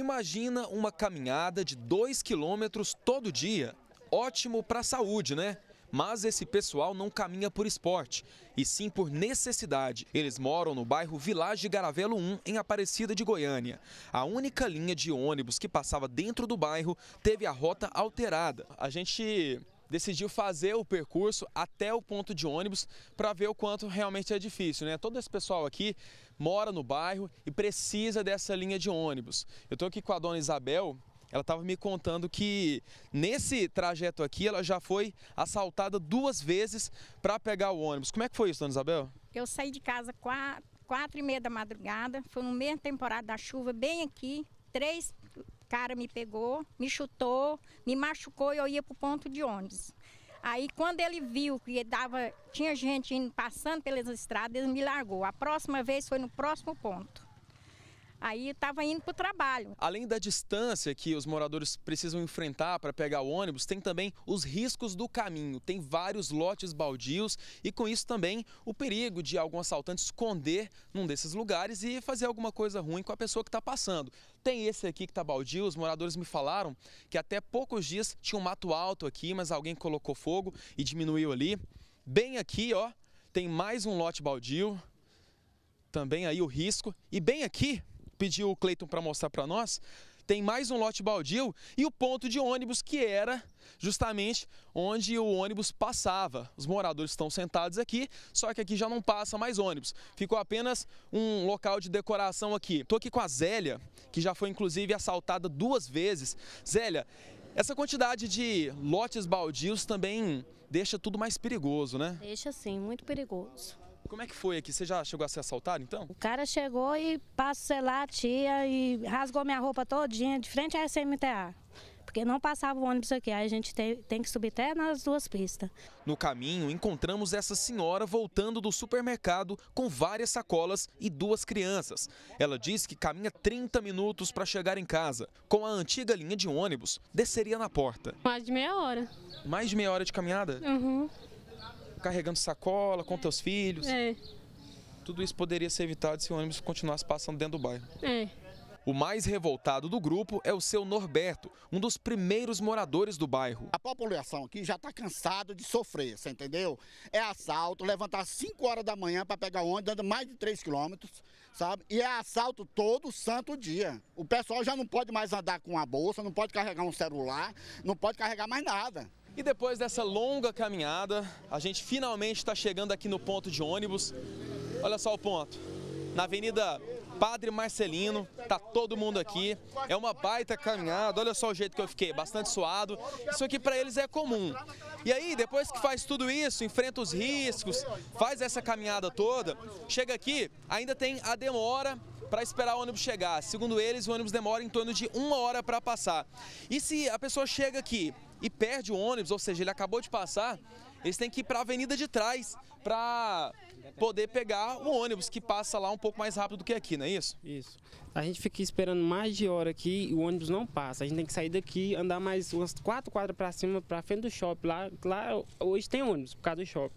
Imagina uma caminhada de 2 quilômetros todo dia. Ótimo para a saúde, né? Mas esse pessoal não caminha por esporte, e sim por necessidade. Eles moram no bairro Vilage Garavelo 1, em Aparecida de Goiânia. A única linha de ônibus que passava dentro do bairro teve a rota alterada. A gente decidiu fazer o percurso até o ponto de ônibus para ver o quanto realmente é difícil. Né? Todo esse pessoal aqui mora no bairro e precisa dessa linha de ônibus. Eu estou aqui com a dona Isabel, ela estava me contando que nesse trajeto aqui ela já foi assaltada duas vezes para pegar o ônibus. Como é que foi isso, dona Isabel? Eu saí de casa quatro, quatro e meia da madrugada, foi no meio da temporada da chuva, bem aqui, três cara me pegou, me chutou, me machucou e eu ia para o ponto de ônibus. Aí quando ele viu que dava, tinha gente indo, passando pelas estradas, ele me largou. A próxima vez foi no próximo ponto. Aí estava indo para o trabalho. Além da distância que os moradores precisam enfrentar para pegar o ônibus, tem também os riscos do caminho. Tem vários lotes baldios e com isso também o perigo de algum assaltante esconder num desses lugares e fazer alguma coisa ruim com a pessoa que está passando. Tem esse aqui que está baldio, os moradores me falaram que até poucos dias tinha um mato alto aqui, mas alguém colocou fogo e diminuiu ali. Bem aqui, ó, tem mais um lote baldio. Também aí o risco. E bem aqui, pediu o Cleiton para mostrar para nós, tem mais um lote baldio e o ponto de ônibus que era justamente onde o ônibus passava. Os moradores estão sentados aqui, só que aqui já não passa mais ônibus. Ficou apenas um local de decoração aqui. Estou aqui com a Zélia, que já foi inclusive assaltada duas vezes. Zélia, essa quantidade de lotes baldios também deixa tudo mais perigoso, né? Deixa sim, muito perigoso. Como é que foi aqui? Você já chegou a ser assaltado então? O cara chegou e passou, sei lá, tia e rasgou minha roupa todinha de frente à SMTA. Porque não passava o ônibus aqui, aí a gente tem, tem que subir até nas duas pistas. No caminho, encontramos essa senhora voltando do supermercado com várias sacolas e duas crianças. Ela diz que caminha 30 minutos para chegar em casa. Com a antiga linha de ônibus, desceria na porta. Mais de meia hora. Mais de meia hora de caminhada? Uhum carregando sacola com teus filhos. É. Tudo isso poderia ser evitado se o ônibus continuasse passando dentro do bairro. É. O mais revoltado do grupo é o seu Norberto, um dos primeiros moradores do bairro. A população aqui já está cansada de sofrer, você entendeu? É assalto, levantar 5 horas da manhã para pegar ônibus, andando mais de 3 quilômetros, sabe? E é assalto todo santo dia. O pessoal já não pode mais andar com a bolsa, não pode carregar um celular, não pode carregar mais nada. E depois dessa longa caminhada, a gente finalmente está chegando aqui no ponto de ônibus. Olha só o ponto. Na Avenida Padre Marcelino, tá todo mundo aqui. É uma baita caminhada, olha só o jeito que eu fiquei, bastante suado. Isso aqui para eles é comum. E aí, depois que faz tudo isso, enfrenta os riscos, faz essa caminhada toda, chega aqui, ainda tem a demora para esperar o ônibus chegar. Segundo eles, o ônibus demora em torno de uma hora para passar. E se a pessoa chega aqui e perde o ônibus, ou seja, ele acabou de passar, eles têm que ir para a avenida de trás para poder pegar o ônibus que passa lá um pouco mais rápido do que aqui, não é isso? Isso. A gente fica esperando mais de hora aqui e o ônibus não passa. A gente tem que sair daqui, andar mais umas quatro quadras para cima, para frente do shopping. Lá, lá hoje tem ônibus por causa do shopping.